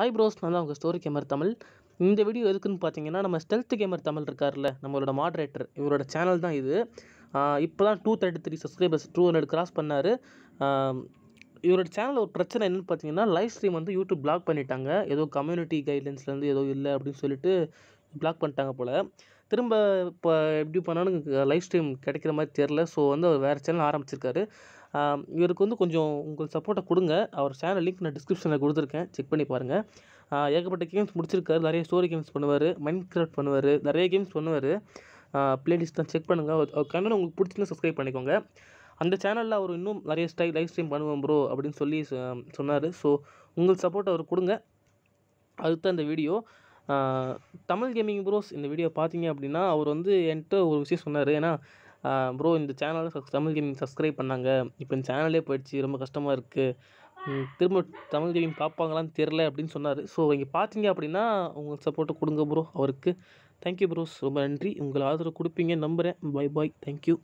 hi bros நான் தான் உங்கள் ஸ்டோரி கேமர் தமிழ் இந்த வீடியோ எதுக்குன்னு பார்த்தீங்கன்னா நம்ம ஸ்டெல்த் கேமர் தமிழ் இருக்கார்ல நம்மளோட மாடரேட்டர் இவரோட சேனல் தான் இது இப்போ தான் two thirty three subscribers two hundred cross பண்ணார் இவரோட சேனலில் ஒரு பிரச்சனை என்னென்னு பார்த்தீங்கன்னா லைவ் ஸ்ட்ரீம் வந்து யூடியூப் பிளாக் பண்ணிட்டாங்க ஏதோ கம்யூனிட்டி கைட்லைன்ஸ்லேருந்து ஏதோ இல்லை அப்படின்னு சொல்லிட்டு பிளாக் பண்ணிட்டாங்க போல் திரும்ப இப்போ எப்படி பண்ணாலும் லைவ் ஸ்ட்ரீம் கிடைக்கிற மாதிரி தெரில ஸோ வந்து அவர் வேறு சேனல் ஆரம்பிச்சிருக்காரு இவருக்கு வந்து கொஞ்சம் உங்கள் சப்போர்ட்டை கொடுங்க அவர் சேனல் லிங்க் நான் டிஸ்கிரிப்ஷனில் கொடுத்துருக்கேன் செக் பண்ணி பாருங்கள் ஏகப்பட்ட கேம்ஸ் முடிச்சிருக்காரு நிறைய ஸ்டோரி கேம்ஸ் பண்ணுவார் மைண்ட் கிராஃப்ட் பண்ணுவார் நிறைய கேம்ஸ் பண்ணுவார் ப்ளேலிஸ்ட்லாம் செக் பண்ணுங்கள் அவர் கண்ணன் உங்களுக்கு பிடிச்சிருந்தா சப்ஸ்கிரைப் பண்ணிக்கோங்க அந்த சேனலில் அவர் இன்னும் நிறைய ஸ்டை லைவ் ஸ்ட்ரீம் பண்ணுவோம் ப்ரோ அப்படின்னு சொல்லி சொன்னார் ஸோ உங்கள் சப்போர்ட் அவர் கொடுங்க அதுதான் இந்த வீடியோ தமிழ் கேமிங் ப்ரோஸ் இந்த வீடியோ பார்த்தீங்க அப்படின்னா அவர் வந்து என்கிட்ட ஒரு விஷயம் சொன்னார் ஏன்னா ப்ரோ இந்த சப் தமிழ் கேமிங் சப்ஸ்கிரைப் பண்ணாங்க இப்போ இந்த சேனலே போயிடுச்சு ரொம்ப கஷ்டமாக இருக்குது திரும்ப தமிழ் கேமிங் பார்ப்பாங்களான்னு தெரில அப்படின்னு சொன்னார் ஸோ இங்கே பார்த்தீங்க அப்படின்னா உங்களுக்கு சப்போர்ட்டை கொடுங்க ப்ரோ அவருக்கு தேங்க்யூ ப்ரோஸ் ரொம்ப நன்றி உங்கள் ஆதரவு கொடுப்பீங்க நம்புகிறேன் பாய் பாய் தேங்க்யூ